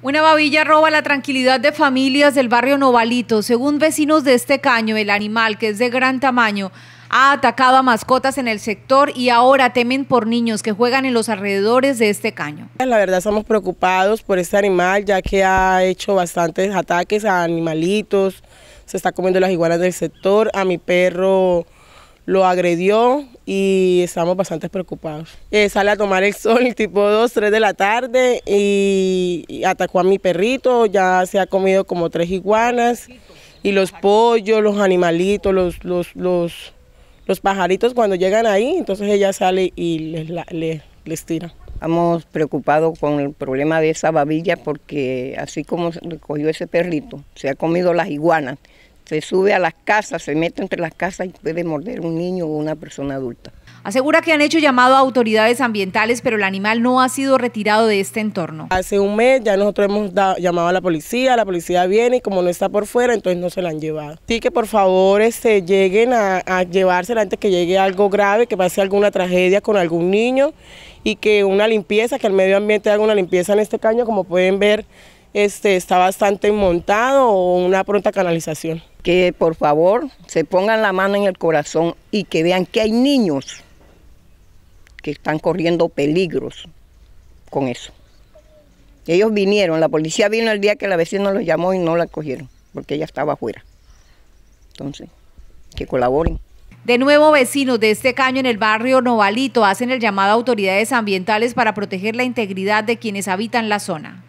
Una babilla roba la tranquilidad de familias del barrio Novalito. Según vecinos de este caño, el animal, que es de gran tamaño, ha atacado a mascotas en el sector y ahora temen por niños que juegan en los alrededores de este caño. La verdad estamos preocupados por este animal, ya que ha hecho bastantes ataques a animalitos, se está comiendo las iguanas del sector, a mi perro lo agredió y estamos bastante preocupados. Eh, sale a tomar el sol tipo 2, 3 de la tarde y atacó a mi perrito, ya se ha comido como tres iguanas y los pollos, los animalitos, los, los, pajaritos cuando llegan ahí, entonces ella sale y les, les, les tira. Estamos preocupados con el problema de esa babilla porque así como recogió ese perrito, se ha comido las iguanas, se sube a las casas, se mete entre las casas y puede morder un niño o una persona adulta. Asegura que han hecho llamado a autoridades ambientales, pero el animal no ha sido retirado de este entorno. Hace un mes ya nosotros hemos llamado a la policía, la policía viene y como no está por fuera, entonces no se la han llevado. Sí que por favor este, lleguen a, llevársela antes que llegue algo grave, que pase alguna tragedia con algún niño y que una limpieza, que el medio ambiente haga una limpieza en este caño, como pueden ver, este, está bastante montado o una pronta canalización. Que por favor se pongan la mano en el corazón y que vean que hay niños que están corriendo peligros con eso. Ellos vinieron, la policía vino el día que la vecina los llamó y no la cogieron, porque ella estaba afuera. Entonces, que colaboren. De nuevo, vecinos de este caño en el barrio Novalito hacen el llamado a autoridades ambientales para proteger la integridad de quienes habitan la zona.